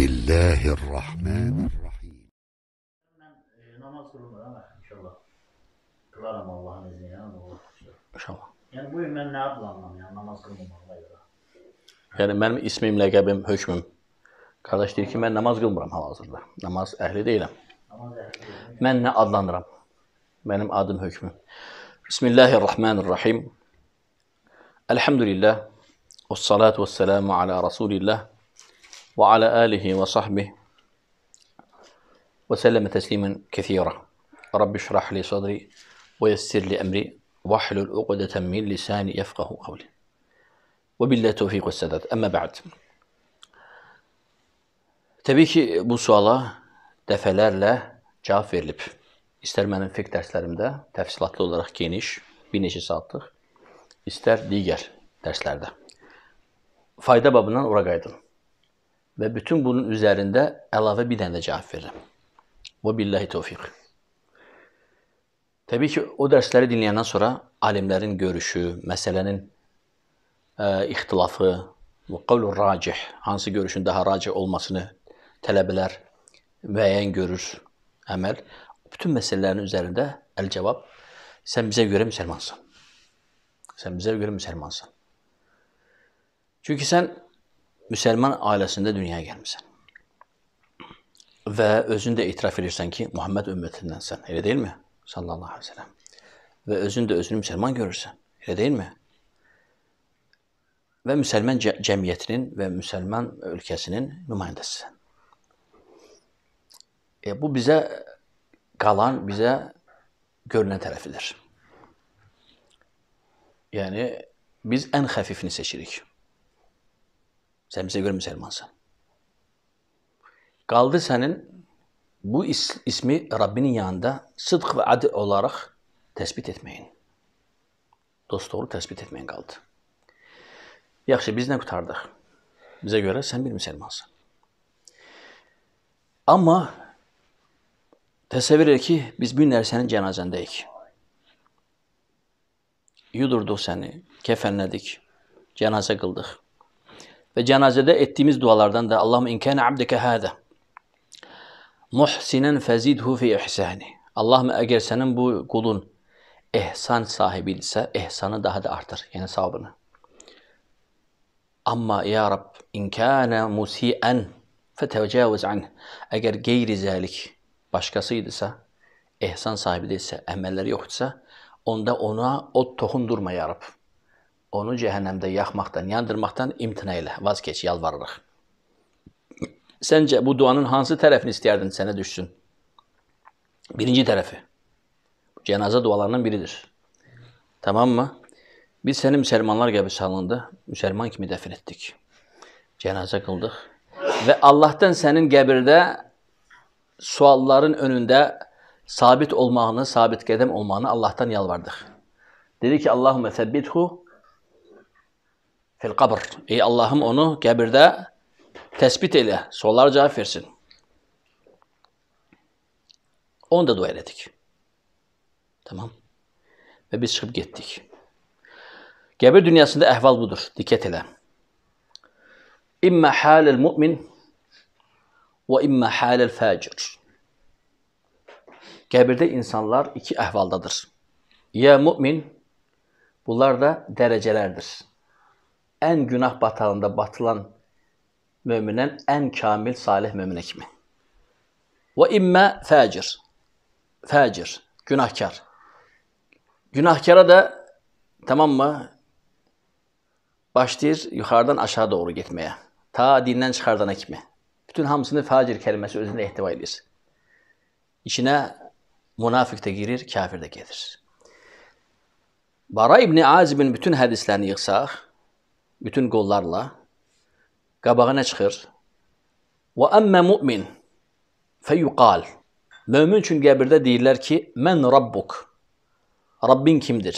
Bismillahirrahmanirrahim. Mən namaz qılmıram inşallah. Qılaram Allahın izni ilə olur. İnşallah. Yəni bu gün mən nə adlanmam, yəni namaz qılmamağıma görə. Yəni mənim ismim, ləqəbim, hökmüm. Qardaş deyir ki, mən namaz qılmıram hal-hazırda. Namaz əhli deyiləm. Namaz əhli deyiləm. Mən nə adlanıram? Mənim adım, hökmüm. Bismillahirrahmanirrahim. Elhamdülillah. Və salatu və selamu ala Rasulillah. وعلى آله وصحبه وسلم تسليما كثيرا رب اشرح لي صدري ويسر لي أمري واحلل عقدة من لساني يفقه قولي وبالله tevfik ve sedat. Ama ba'd. Tabii ki bu suala dəfələrlə cavab verilib. İstər mənim fiqh dərslərimdə təfsilatlı olaraq geniş, bir neçə saatlıq, istər digər dərslərdə. Fayda babından ora qayıdın. Ve bütün bunun üzerinde elave bir tane de cevap veririm. Ve billahi tevfik. Tabii ki o dersleri dinleyenden sonra alimlerin görüşü, meselenin e, ihtilafı bu kavlu racih, hansı görüşün daha racih olmasını tələbələr müəyyən görür emel. Bütün meselelerin üzerinde el cevap. Sen bize göre müsəlmansan. Sen bize göre müsəlmansan. Çünkü sen Müslüman ailesinde dünyaya gelmişsin. Ve özünde itiraf edirsen ki, Muhammed ümmetinden sen, öyle değil mi? Sallallahu aleyhi ve sellem. Ve özünde özünü Müslüman görürsen, öyle değil mi? Ve Müslüman cemiyetinin ve Müslüman ülkesinin nümayəndəsisən. E, bu bize kalan, bize görünen tarafıdır. Yani biz en hafifini seçirik. Sən bizə görə müsəlmansan. Qaldı sənin bu is ismi Rabbinin yanında sıdq və adil olaraq təsbit etməyin. Dostluğu təsbit etməyin qaldı. Yaxşı, biz nə qutardıq? Bizə görə sən bir müsəlmansan. Amma təsəvvür elə ki, biz bu günləri sənin cənazəndəyik. Yudurduq səni, kəfənlədik, cənazə qıldıq. Ve cenazede ettiğimiz dualardan da Allahum in kana abdeke hâde muhsinen fezidhu fi ihsani. Allah'ım eğer senin bu kulun ehsan sahibi ise ehsanı daha da artır. Yani sahabını. Ama ya Rab in kana musien fetecavüz anh. Eğer gayri zalik başkasıydısa, ehsan sahibi değilse, emelleri yoksa onda ona o tohum durma ya Rab. onu cəhənnəmdə yaxmaqdan, yandırmaqdan imtina elə, vaz keç, yalvarırıq. Səncə bu duanın hansı tərəfini istəyərdin sənə düşsün? Birinci tərəfi. Cənazə dualarından biridir. Tamamdır? Biz səni müsəlmanlar qəbirstanlığında müsəlman kimi dəfn etdik. Cənazə qıldıq və Allahdan sənin qəbirdə sualların önündə sabit olmağını, sabit qədəm olmağını Allahdan yalvardıq. Dedi ki, Allahumma səbbithu fil kabr. Ey Allah'ım onu kabirde tespit eyle. Sorulara cevap versin. Onu da dua ettik. Tamam. Ve biz çıkıp gittik. Gebir dünyasında ehval budur. Dikkat ele. İmme halel mu'min ve imme halel facir. Gebirde insanlar iki ehvaldadır. Ya mu'min, bunlar da derecelerdir. ən günah batağında batılan möminən ən kamil salih möminə kimi. Və immə fəcir. Fəcir, günahkar. Günahkara da tamam mı? Başlayır yuxarıdan aşağı doğru getməyə. Ta dindən çıxardana kimi. Bütün hamısını facir kəlməsi özündə ehtiva edir. İçinə münafiq də girir, kafir də gedir. Bara İbni Azib'in bütün hədislərini yığsaq, bütün gollarla qabağına çıxır. Və əmmə mu'min feyuqal. mümin üçün qəbirdə deyirlər ki, mən rabbuk. Rabbin kimdir?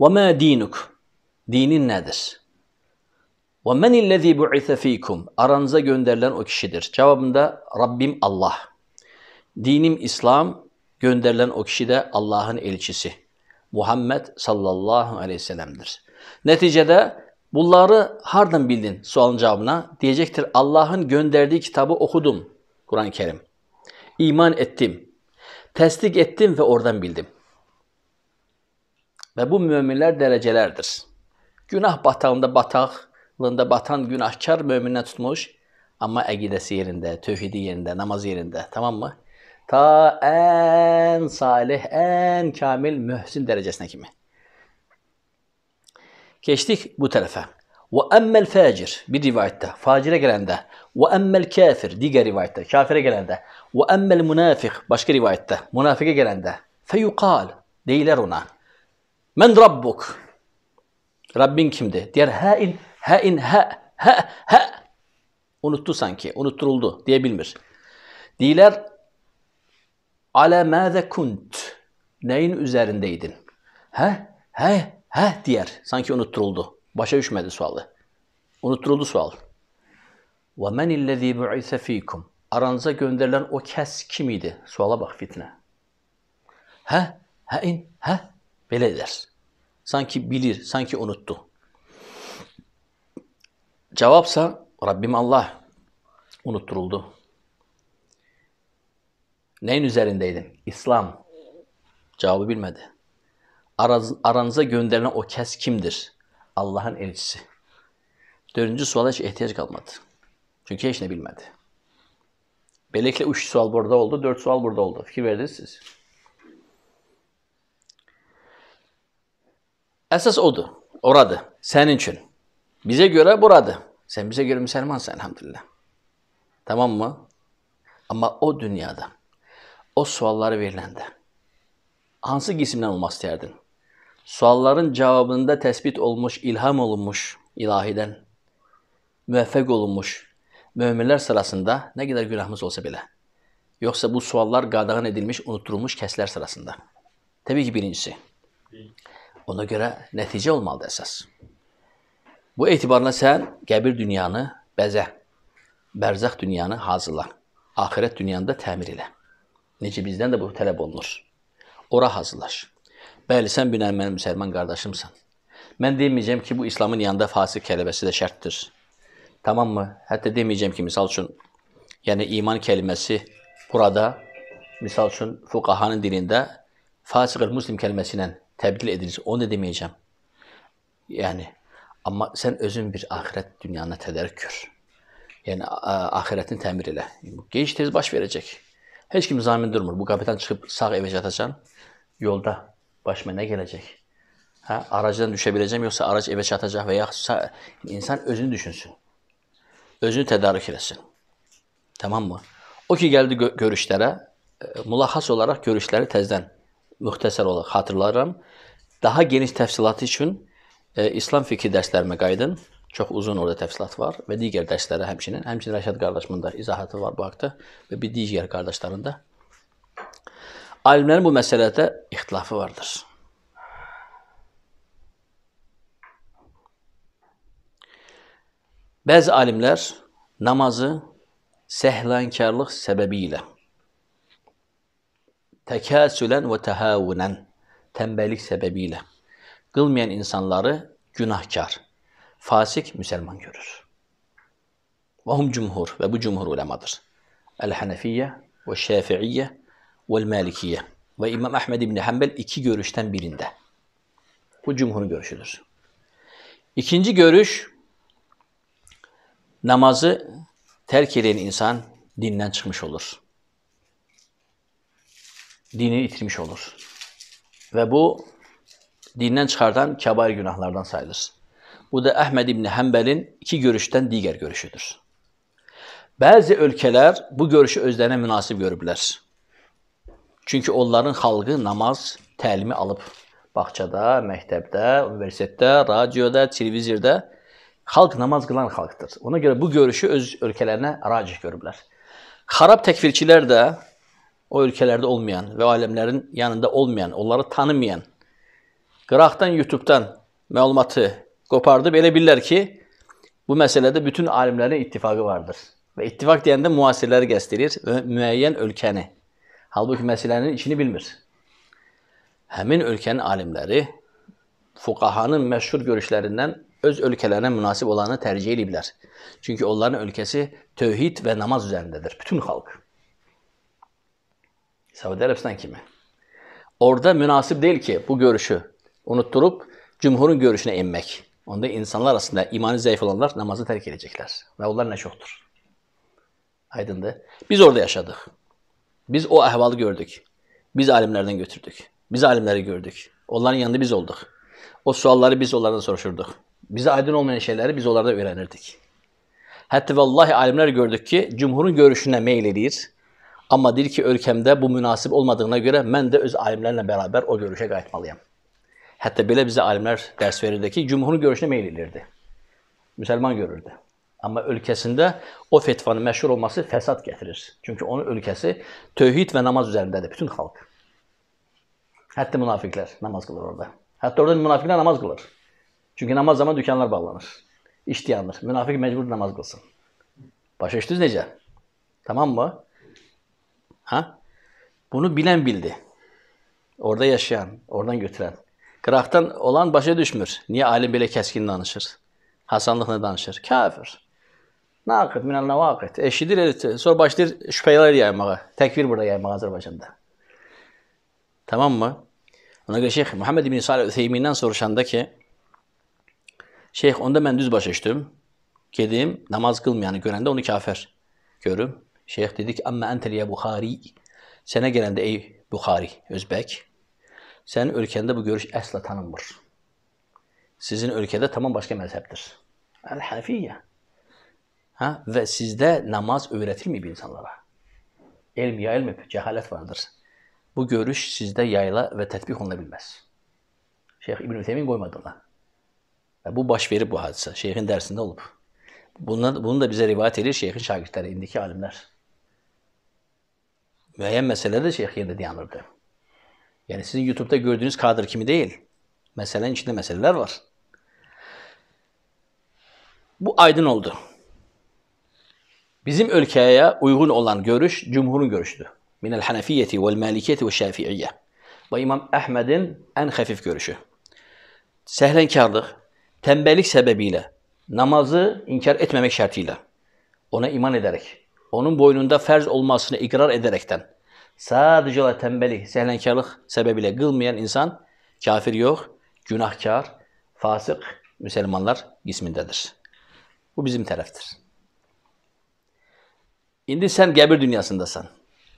Və mə dinuk. Dinin nədir? Və mən illəzi bu'itha fikum. Aranıza göndərilən o kişidir. Cavabında Rabbim Allah. Dinim İslam, göndərilən o kişi də Allahın elçisi. Muhammed sallallahu aleyhi ve sellem'dir. Neticede Bunları hardan bildin sualın cevabına? Diyecektir Allah'ın gönderdiği kitabı okudum. Kur'an-ı Kerim. İman ettim. Tesdik ettim ve oradan bildim. Ve bu müminler derecelerdir. Günah batağında bataklığında batan günahkar müminden tutmuş ama egidesi yerinde, tövhidi yerinde, namaz yerinde tamam mı? Ta en salih, en kamil mühsin derecesine kimi? Geçtik bu tarafa. Ve emmel facir bir rivayette facire gelende ve emmel kafir diğer rivayette kafire gelende ve emmel münafık başka rivayette münafike gelende feyukal değiller ona men rabbuk Rabbin kimdi? Diğer hain hain ha ha ha unuttu sanki unutturuldu diyebilir. Diğer ala mâze kunt neyin üzerindeydin? He? He? Heh diğer Sanki unutturuldu. Başa düşmedi sualı. Unutturuldu sual. وَمَنِ الَّذ۪ي بُعِثَ ف۪يكُمْ Aranıza gönderilen o kes kim idi? Suala bak fitne. He, he in, he. Böyle eder. Sanki bilir, sanki unuttu. Cevapsa Rabbim Allah unutturuldu. Neyin üzerindeydin? İslam. Cevabı bilmedi aranıza gönderilen o kes kimdir? Allah'ın elçisi. Dördüncü suala hiç ihtiyaç kalmadı. Çünkü hiç ne bilmedi. Belekle üç sual burada oldu, dört sual burada oldu. Fikir verdiniz siz. Esas odur. Oradı. Senin için. Bize göre buradı. Sen bize göre Müslümansın elhamdülillah. Tamam mı? Ama o dünyada, o sualları verilende hangi isimden olmak isterdin? sualların cavabında təsbit olmuş, ilham olunmuş ilahidən, müvəffəq olunmuş müminlər sırasında ne kadar günahımız olsa belə. Yoxsa bu suallar qadağan edilmiş, unutulmuş kəslər sırasında. Tabii ki birincisi. Ona görə nəticə olmalıdır əsas. Bu etibarla sən qəbir dünyanı bəzə, bərzəx dünyanı hazırla, axirət dünyanı da təmir elə. Necə bizdən də bu tələb olunur. Ora hazırlaş. Bəli, sən binən mənim müsəlman qardaşımsan. Mən deməyəcəm ki, bu İslamın yanında fasıq kəlməsi də şərtdir. Tamamdır? Hətta deməyəcəm ki, misal üçün, yəni iman kəlməsi burada misal üçün fuqahanın dilində fasıqıl muslim kəlməsi ilə təbdil edilir. Onu da deməyəcəm. Yəni amma sən özün bir axirət dünyanı tədarük gör. Yəni axirətini təmir elə. Gec tez baş verəcək. Heç kim zamin durmur. Bu qapıdan çıxıb sağ evə çatacan yolda Başıma nə gələcək? Hə, aracdan düşə biləcəm yoxsa arac evə çatacaq və yaxsa insan özünü düşünsün. Özünü tədarük eləsin. Tamammı? O ki gəldi gö görüşlərə, e, mülahas olaraq görüşləri təzədən müxtəsər olaraq xatırlaram. Daha geniş təfsilatı üçün e, İslam fikri dərslərimə qayıdın. Çox uzun orada təfsilat var və digər dərslərə həmçinin, həmçinin Rəşad qardaşımın da izahatı var bu haqqda və bir digər qardaşların da. alimlerin bu meselede ihtilafı vardır. Bazı alimler namazı sehlankarlık sebebiyle tekasülen ve tehavunen tembellik sebebiyle kılmayan insanları günahkar, fasik Müslüman görür. Vahum cumhur ve bu cumhur ulemadır. El Hanefiye ve Şafiiye vel Malikiye ve İmam Ahmed İbni Hanbel iki görüşten birinde. Bu cumhurun görüşüdür. İkinci görüş namazı terk eden insan dinden çıkmış olur. Dini itirmiş olur. Ve bu dinden çıkartan kebair günahlardan sayılır. Bu da Ahmed İbni Hanbel'in iki görüşten diğer görüşüdür. Bazı ülkeler bu görüşü özlerine münasip görürler. Çünki onların xalqı namaz təlimi alıb. Bağçada, məktəbdə, universitetdə, radioda, televizorda xalq namaz qılan xalqdır. Ona görə bu görüşü öz ölkələrinə racih görüblər. Xarab təkfirçilər də o ölkələrdə olmayan və alimlərin yanında olmayan, onları tanımayan, qıraqdan YouTube-dan məlumatı qopardıb elə bilirlər ki, bu məsələdə bütün alimlərin ittifaqı vardır. Və ittifaq deyəndə müasirləri qəsd edir və müəyyən ölkəni. Halbuki meselenin içini bilmir. Hemin ülkenin alimleri fukahanın meşhur görüşlerinden öz ülkelerine münasip olanı tercih edebilirler. Çünkü onların ülkesi tevhid ve namaz üzerindedir. Bütün halk. Saudi Arabistan kimi? Orada münasip değil ki bu görüşü unutturup cumhurun görüşüne inmek. Onda insanlar arasında imanı zayıf olanlar namazı terk edecekler. Ve onlar ne çoktur. Aydındı. Biz orada yaşadık. Biz o ahvalı gördük. Biz alimlerden götürdük. Biz alimleri gördük. Onların yanında biz olduk. O sualları biz onlardan soruşurduk. Bize aydın olmayan şeyleri biz onlardan öğrenirdik. Hatta vallahi alimler gördük ki cumhurun görüşüne meyil edir, Ama der ki ülkemde bu münasip olmadığına göre ben de öz alimlerle beraber o görüşe kayıtmalıyım. Hatta bile bize alimler ders verirdi ki cumhurun görüşüne edirdi, Müslüman görürdü. Ama ülkesinde o fetvanın meşhur olması fesat getirir. Çünkü onun ülkesi tövhid ve namaz üzerindedir. Bütün halk. Hatta münafıklar namaz kılır orada. Hatta orada münafıklar namaz kılır. Çünkü namaz zaman dükkanlar bağlanır. İş yanır. Münafık mecbur namaz kılsın. Başa üstüz nece? Tamam mı? Ha? Bunu bilen bildi. Orada yaşayan, oradan götüren. Kıraktan olan başa düşmür. Niye alim bile keskin danışır? Hasanlıkla danışır. Kafir. Nakıt minel nevakıt. Eşidir elite. Sonra başlar şüpheler yaymağa. Tekvir burada yaymağa Azerbaycan'da. Tamam mı? Ona göre Şeyh Muhammed bin Salih Ütheymin'den soruşanda ki Şeyh onda ben düz baş açtım. Gedim namaz kılmayanı görende onu kafir görüm. Şeyh dedi ki amma entel ya Bukhari. Sene gelende ey Bukhari, Özbek. Senin ülkende bu görüş asla tanınmır. Sizin ülkede tamam başka mezheptir. El-Hanefiyye. Ha? Ve sizde namaz öğretilmiyor insanlara? Elm yayılmıyor, cehalet vardır. Bu görüş sizde yayla ve tetbik olunabilmez. Şeyh İbn-i Temin koymadı ona. Yani bu baş verir bu hadise. Şeyhin dersinde olup. Bunlar, bunu da bize rivayet edilir. şeyhin şagirdleri, indiki alimler. Müeyyen meselede şeyh yerinde diyanırdı. Yani sizin YouTube'da gördüğünüz kadır kimi değil. Meselenin içinde meseleler var. Bu aydın oldu. Bizim ülkeye uygun olan görüş cumhurun görüşüdür. Minel hanefiyeti vel malikiyeti ve şafiiyye. Ve İmam Ahmed'in en hafif görüşü. Sehlenkarlık, tembellik sebebiyle namazı inkar etmemek şartıyla, ona iman ederek, onun boynunda ferz olmasını ikrar ederekten, sadece olarak tembellik, sehlenkarlık sebebiyle kılmayan insan kafir yok, günahkar, fasık Müslümanlar ismindedir. Bu bizim taraftır. Şimdi sen gebir dünyasındasın.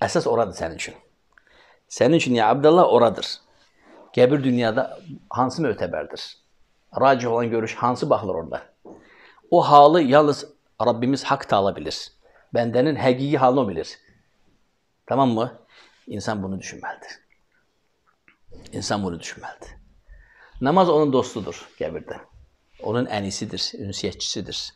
Esas oradır senin için. Senin için ya Abdullah oradır. Gebir dünyada hansı möteberdir? Raci olan görüş hansı bakılır orada? O halı yalnız Rabbimiz Hak Teala alabilir. Bendenin hakiki halını o bilir. Tamam mı? İnsan bunu düşünmelidir. İnsan bunu düşünmelidir. Namaz onun dostudur gebirde. Onun enisidir, ünsiyetçisidir.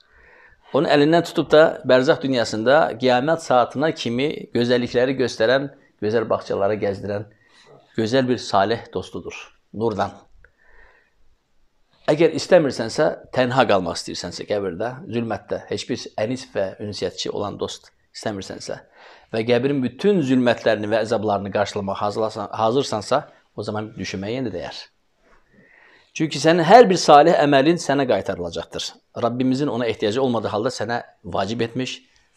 Onu əlindən tutub da bərzaq dünyasında qiyamət saatına kimi gözəllikləri göstərən, gözəl bağçalara gəzdirən gözəl bir salih dostudur. Nurdan. Əgər istəmirsənsə, tənha qalmaq istəyirsənsə qəbirdə, zülmətdə, heç bir ənis və ünsiyyətçi olan dost istəmirsənsə və qəbrin bütün zülmətlərini və əzablarını qarşılamağa hazırsansa, o zaman düşünməyə yenə dəyər. Çünki sənin hər bir salih əməlin sənə qaytarılacaqdır. Rəbbimizin ona ehtiyacı olmadığı halda sənə vacib etmiş,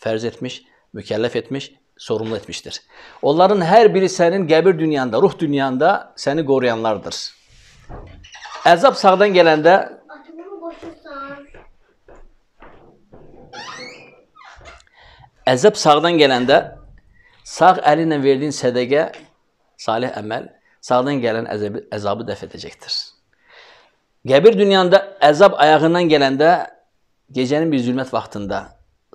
fərz etmiş, mükəlləf etmiş, sorumlu etmişdir. Onların hər biri sənin qəbir dünyanda, ruh dünyanda səni qoruyanlardır. Əzab sağdan gələndə Əzab sağdan gələndə sağ əlinlə verdiyin sədəqə, salih əməl sağdan gələn əzabı, əzabı dəf edəcəkdir. Qəbir dünyanda əzab ayağından gələndə gecənin bir zülmət vaxtında,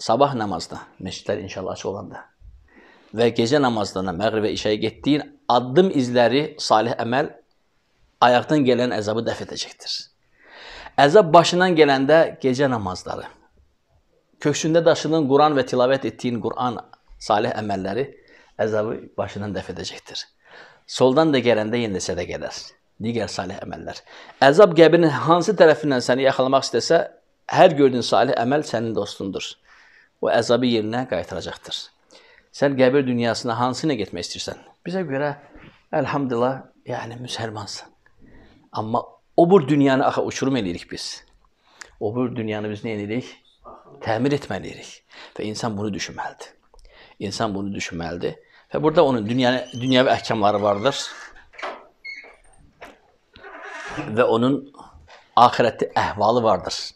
sabah namazda, məscidlər inşallah açıq olanda və gecə namazlarına, məğribə işəyə getdiyin addım izləri salih əməl ayaqdan gələn əzabı dəf edəcəkdir. Əzab başından gələndə gecə namazları, köksündə daşının Quran və tilavət etdiyin Quran salih əməlləri əzabı başından dəf edəcəkdir. Soldan da gələndə yenə sədəqələr digər salih əməllər. Əzab qəbrinin hansı tərəfindən səni yaxalamaq istəsə, hər gördüyün salih əməl sənin dostundur. O əzabı yerinə qaytaracaqdır. Sən qəbir dünyasına hansına getmək istəyirsən? Bizə görə elhamdülillah, yəni müsəlmansan. Amma o bir dünyanı axı uçurum eləyirik biz. O bir dünyanı biz nə edirik? Təmir etməliyik. Və insan bunu düşünməlidir. İnsan bunu düşünməlidir. Və burada onun dünya, dünyavi əhkamları vardır. ve onun ahirette ehvalı vardır.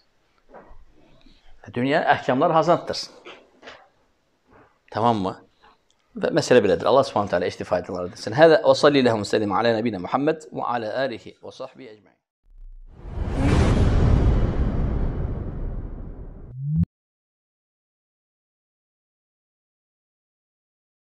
Dünya ehkamlar hazattır. Tamam mı? Ve mesele biledir. Allah subhanahu teala eştifa ettiler. Hâzâ ve salli lehum selim ala nebine Muhammed ve ala âlihi ve sahbihi ecmaîn.